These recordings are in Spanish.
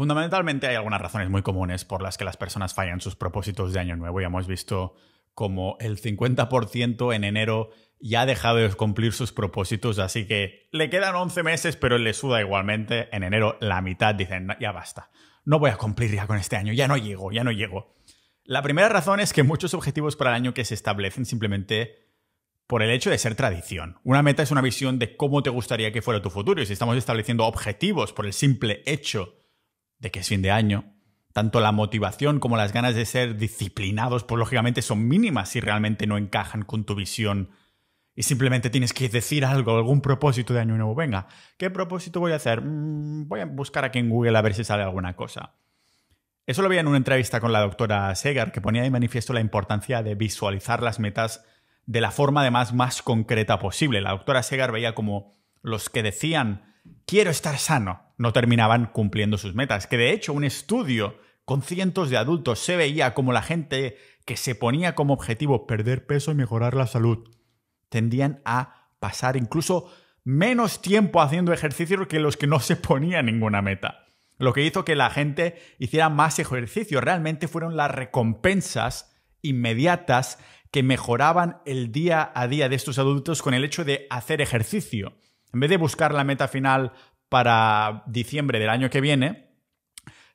Fundamentalmente hay algunas razones muy comunes por las que las personas fallan sus propósitos de año nuevo. Ya hemos visto como el 50% en enero ya ha dejado de cumplir sus propósitos, así que le quedan 11 meses, pero le suda igualmente. En enero la mitad dicen, ya basta, no voy a cumplir ya con este año, ya no llego, ya no llego. La primera razón es que muchos objetivos para el año que se establecen simplemente por el hecho de ser tradición. Una meta es una visión de cómo te gustaría que fuera tu futuro y si estamos estableciendo objetivos por el simple hecho de que es fin de año, tanto la motivación como las ganas de ser disciplinados, pues lógicamente son mínimas si realmente no encajan con tu visión y simplemente tienes que decir algo, algún propósito de año nuevo. Venga, ¿qué propósito voy a hacer? Mm, voy a buscar aquí en Google a ver si sale alguna cosa. Eso lo veía en una entrevista con la doctora Segar, que ponía de manifiesto la importancia de visualizar las metas de la forma además más concreta posible. La doctora Segar veía como los que decían quiero estar sano no terminaban cumpliendo sus metas, que de hecho un estudio con cientos de adultos se veía como la gente que se ponía como objetivo perder peso y mejorar la salud tendían a pasar incluso menos tiempo haciendo ejercicio que los que no se ponía ninguna meta. Lo que hizo que la gente hiciera más ejercicio realmente fueron las recompensas inmediatas que mejoraban el día a día de estos adultos con el hecho de hacer ejercicio en vez de buscar la meta final para diciembre del año que viene,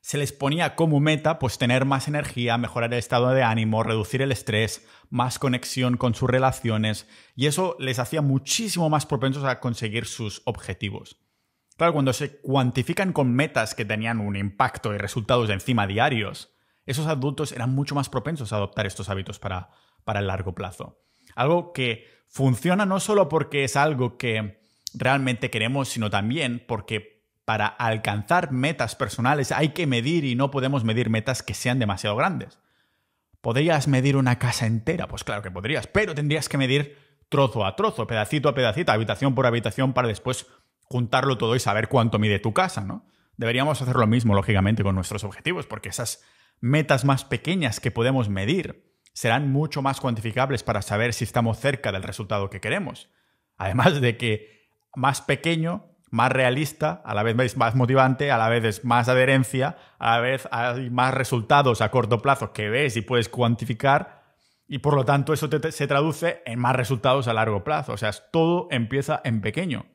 se les ponía como meta pues tener más energía, mejorar el estado de ánimo, reducir el estrés, más conexión con sus relaciones y eso les hacía muchísimo más propensos a conseguir sus objetivos. Claro, cuando se cuantifican con metas que tenían un impacto y resultados de encima diarios, esos adultos eran mucho más propensos a adoptar estos hábitos para, para el largo plazo. Algo que funciona no solo porque es algo que realmente queremos, sino también porque para alcanzar metas personales hay que medir y no podemos medir metas que sean demasiado grandes. ¿Podrías medir una casa entera? Pues claro que podrías, pero tendrías que medir trozo a trozo, pedacito a pedacito, habitación por habitación para después juntarlo todo y saber cuánto mide tu casa, ¿no? Deberíamos hacer lo mismo, lógicamente, con nuestros objetivos, porque esas metas más pequeñas que podemos medir serán mucho más cuantificables para saber si estamos cerca del resultado que queremos. Además de que más pequeño, más realista, a la vez más motivante, a la vez es más adherencia, a la vez hay más resultados a corto plazo que ves y puedes cuantificar y por lo tanto eso se traduce en más resultados a largo plazo. O sea, todo empieza en pequeño.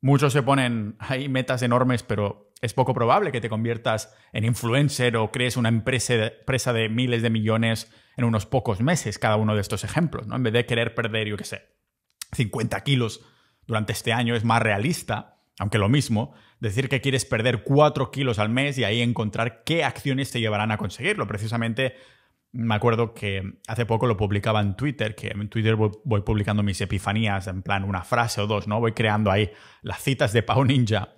Muchos se ponen ahí metas enormes, pero es poco probable que te conviertas en influencer o crees una empresa de, empresa de miles de millones en unos pocos meses, cada uno de estos ejemplos, ¿no? En vez de querer perder, yo qué sé, 50 kilos durante este año es más realista, aunque lo mismo, decir que quieres perder cuatro kilos al mes y ahí encontrar qué acciones te llevarán a conseguirlo. Precisamente me acuerdo que hace poco lo publicaba en Twitter, que en Twitter voy, publicando mis epifanías, en plan una frase o dos, ¿no? Voy creando ahí las citas de Pau Ninja.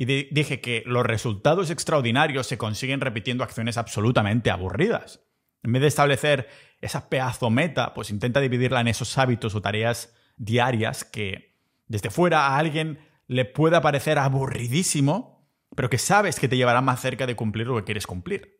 Y dije que los resultados extraordinarios se consiguen repitiendo acciones absolutamente aburridas. En vez de establecer esa pedazo meta, pues intenta dividirla en esos hábitos o tareas diarias que desde fuera a alguien le pueda parecer aburridísimo, pero que sabes que te llevará más cerca de cumplir lo que quieres cumplir.